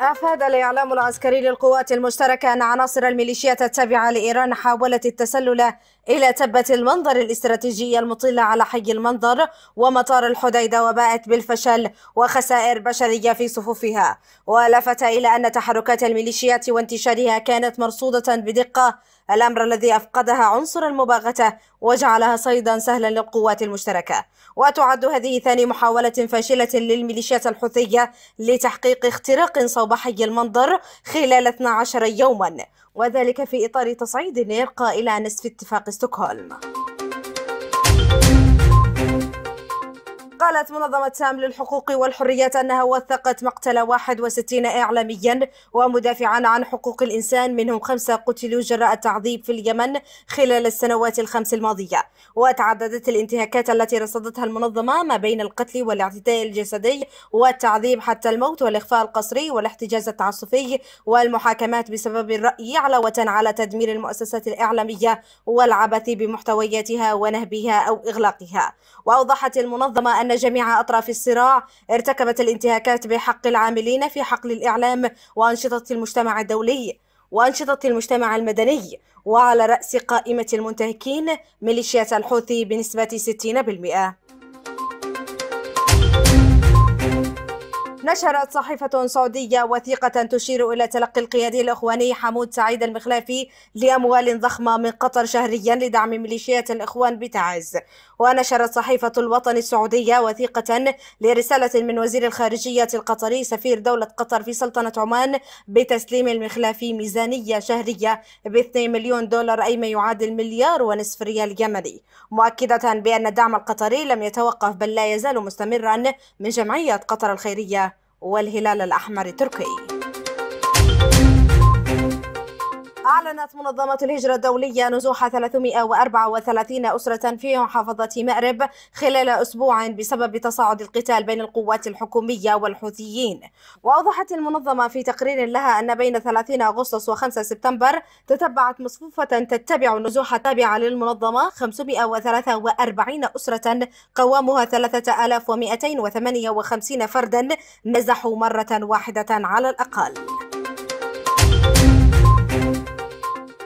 أفاد الإعلام العسكري للقوات المشتركة أن عناصر الميليشيات التابعة لإيران حاولت التسلل إلى تبة المنظر الاستراتيجية المطلة على حي المنظر ومطار الحديدة وباءت بالفشل وخسائر بشرية في صفوفها ولفت إلى أن تحركات الميليشيات وانتشارها كانت مرصودة بدقة الأمر الذي أفقدها عنصر المباغتة وجعلها صيدا سهلا للقوات المشتركة وتعد هذه ثاني محاولة فاشلة للميليشيات الحوثية لتحقيق اختراق صباحي المنظر خلال 12 يوما وذلك في إطار تصعيد النير إلى نصف اتفاق ستوكهولم قالت منظمة سام للحقوق والحريات أنها وثقت مقتل 61 إعلاميا ومدافعا عن حقوق الإنسان منهم خمسة قتلوا جراء التعذيب في اليمن خلال السنوات الخمس الماضية وتعددت الانتهاكات التي رصدتها المنظمة ما بين القتل والاعتداء الجسدي والتعذيب حتى الموت والإخفاء القسري والاحتجاز التعسفي والمحاكمات بسبب الرأي علاوة على تدمير المؤسسات الإعلامية والعبث بمحتوياتها ونهبها أو إغلاقها وأوضحت المنظمة أن أن جميع أطراف الصراع ارتكبت الانتهاكات بحق العاملين في حقل الإعلام وأنشطة المجتمع الدولي وأنشطة المجتمع المدني وعلى رأس قائمة المنتهكين ميليشيات الحوثي بنسبة 60% نشرت صحيفة سعودية وثيقة تشير إلى تلقي القيادي الإخواني حمود سعيد المخلافي لأموال ضخمة من قطر شهريا لدعم ميليشيات الإخوان بتعز ونشرت صحيفة الوطن السعودية وثيقة لرسالة من وزير الخارجية القطري سفير دولة قطر في سلطنة عمان بتسليم المخلافي ميزانية شهرية ب 2 مليون دولار أي ما يعادل مليار ونصف ريال يمني مؤكدة بأن الدعم القطري لم يتوقف بل لا يزال مستمرا من جمعية قطر الخيرية والهلال الأحمر التركي أعلنت منظمة الهجرة الدولية نزوح 334 أسرة في محافظة مأرب خلال أسبوع بسبب تصاعد القتال بين القوات الحكومية والحوثيين وأوضحت المنظمة في تقرير لها أن بين 30 أغسطس و5 سبتمبر تتبعت مصفوفة تتبع النزوح التابعة للمنظمة 543 أسرة قوامها 3258 فردا نزحوا مرة واحدة على الأقل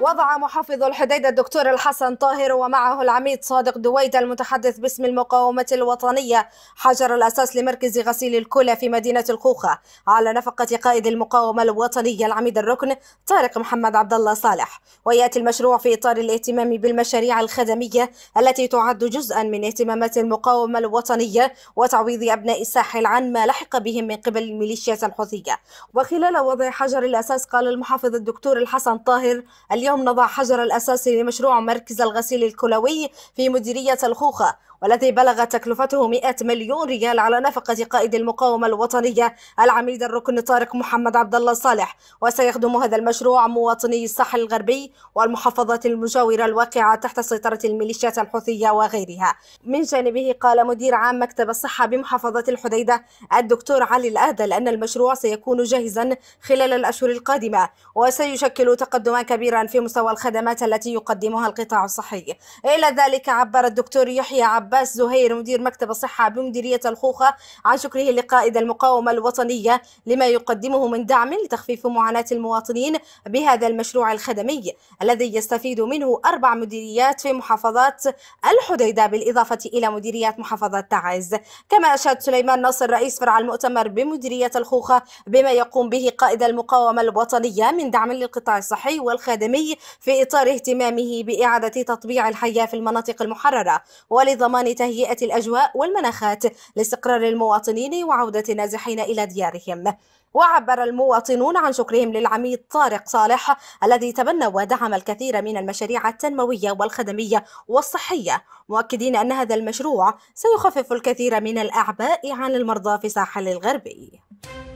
وضع محافظ الحديدة الدكتور الحسن طاهر ومعه العميد صادق دويدة المتحدث باسم المقاومة الوطنية حجر الأساس لمركز غسيل الكلى في مدينة الخوخة على نفقة قائد المقاومة الوطنية العميد الركن طارق محمد عبد الله صالح ويأتي المشروع في إطار الاهتمام بالمشاريع الخدمية التي تعد جزءا من اهتمامات المقاومة الوطنية وتعويض أبناء الساحل عن ما لحق بهم من قبل الميليشيات الحوثية وخلال وضع حجر الأساس قال المحافظ الدكتور الحسن طاهر اليوم اليوم نضع حجر الأساسي لمشروع مركز الغسيل الكلوي في مديرية الخوخة والذي بلغ تكلفته 100 مليون ريال على نفقة قائد المقاومة الوطنية العميد الركن طارق محمد عبد الله صالح وسيخدم هذا المشروع مواطني الساحل الغربي والمحافظات المجاورة الواقعة تحت سيطرة الميليشيات الحوثية وغيرها من جانبه قال مدير عام مكتب الصحة بمحافظة الحديدة الدكتور علي الأهدل أن المشروع سيكون جاهزا خلال الأشهر القادمة وسيشكل تقدما كبيرا في مستوى الخدمات التي يقدمها القطاع الصحي إلى ذلك عبر الدكتور يحيى عبد عباس زهير مدير مكتب الصحة بمديرية الخوخة عن شكره لقائد المقاومة الوطنية لما يقدمه من دعم لتخفيف معاناة المواطنين بهذا المشروع الخدمي الذي يستفيد منه أربع مديريات في محافظات الحديدة بالإضافة إلى مديريات محافظة تعز كما أشاد سليمان ناصر رئيس فرع المؤتمر بمديرية الخوخة بما يقوم به قائد المقاومة الوطنية من دعم للقطاع الصحي والخدمي في إطار اهتمامه بإعادة تطبيع الحياة في المناطق المحررة ولضمان ضمان تهيئة الأجواء والمناخات لاستقرار المواطنين وعودة النازحين إلى ديارهم وعبر المواطنون عن شكرهم للعميد طارق صالح الذي تبنى ودعم الكثير من المشاريع التنموية والخدمية والصحية مؤكدين أن هذا المشروع سيخفف الكثير من الأعباء عن المرضى في الساحل الغربي